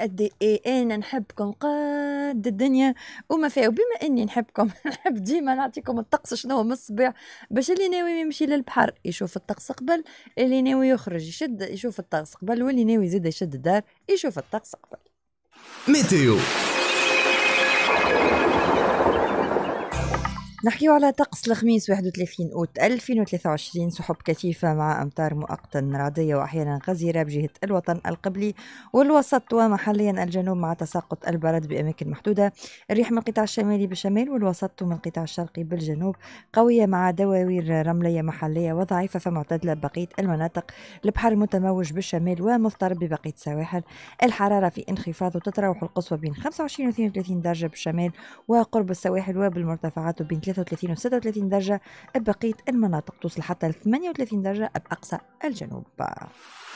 قد ايه انا نحبكم قد الدنيا وما فيها وبما اني نحبكم نحب ديما نعطيكم الطقس شنو من الصباح باش اللي ناوي يمشي للبحر يشوف الطقس قبل اللي ناوي يخرج يشد يشوف الطقس قبل واللي ناوي يزيد يشد الدار يشوف الطقس قبل ميتيو نحكيو على طقس الخميس 31 اوت 2023 سحب كثيفة مع أمطار مؤقتا رعدية وأحيانا غزيرة بجهة الوطن القبلي والوسط ومحليا الجنوب مع تساقط البرد بأماكن محدودة الريح من القطاع الشمالي بالشمال والوسط ومن القطاع الشرقي بالجنوب قوية مع دواوير رملية محلية وضعيفة فمعتدلة بقية المناطق البحر المتموج بالشمال ومضطرب ببقية السواحل الحرارة في انخفاض وتتراوح القصوى بين 25 و 32 درجة بالشمال وقرب السواحل وبالمرتفعات وبين 33 و 36 درجة بقية المناطق توصل حتى 38 درجة بأقصى الجنوب